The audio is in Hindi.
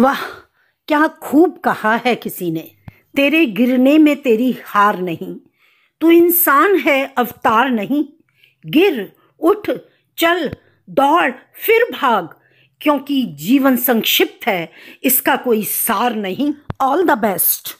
वाह क्या खूब कहा है किसी ने तेरे गिरने में तेरी हार नहीं तू इंसान है अवतार नहीं गिर उठ चल दौड़ फिर भाग क्योंकि जीवन संक्षिप्त है इसका कोई सार नहीं ऑल द बेस्ट